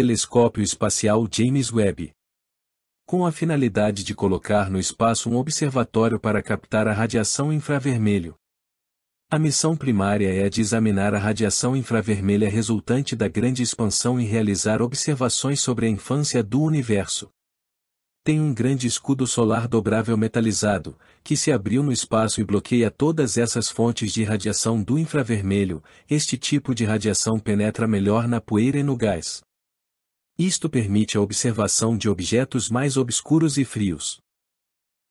Telescópio Espacial James Webb. Com a finalidade de colocar no espaço um observatório para captar a radiação infravermelho. A missão primária é a de examinar a radiação infravermelha resultante da grande expansão e realizar observações sobre a infância do universo. Tem um grande escudo solar dobrável metalizado, que se abriu no espaço e bloqueia todas essas fontes de radiação do infravermelho. Este tipo de radiação penetra melhor na poeira e no gás. Isto permite a observação de objetos mais obscuros e frios.